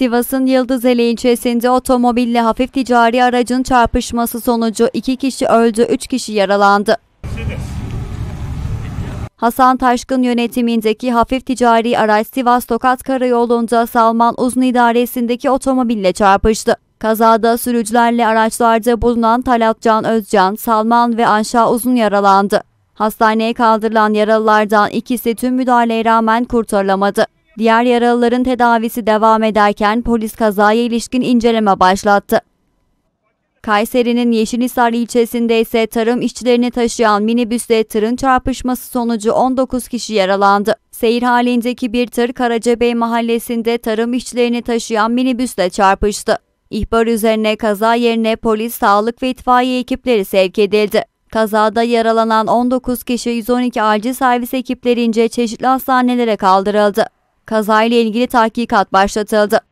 Sivas'ın Yıldızeli ilçesinde otomobille hafif ticari aracın çarpışması sonucu 2 kişi öldü, 3 kişi yaralandı. Hasan Taşkın yönetimindeki hafif ticari araç Sivas Tokat Karayolu'nda Salman Uzun idaresindeki otomobille çarpıştı. Kazada sürücülerle araçlarda bulunan Talat Can Özcan, Salman ve Anşa Uzun yaralandı. Hastaneye kaldırılan yaralılardan ikisi tüm müdahaleye rağmen kurtarılamadı. Diğer yaralıların tedavisi devam ederken polis kazaya ilişkin inceleme başlattı. Kayseri'nin Yeşilhisar ilçesinde ise tarım işçilerini taşıyan minibüsle tırın çarpışması sonucu 19 kişi yaralandı. Seyir halindeki bir tır Karacabey mahallesinde tarım işçilerini taşıyan minibüsle çarpıştı. İhbar üzerine kaza yerine polis, sağlık ve itfaiye ekipleri sevk edildi. Kazada yaralanan 19 kişi 112 acil servis ekiplerince çeşitli hastanelere kaldırıldı. Kazayla ilgili tahkikat başlatıldı.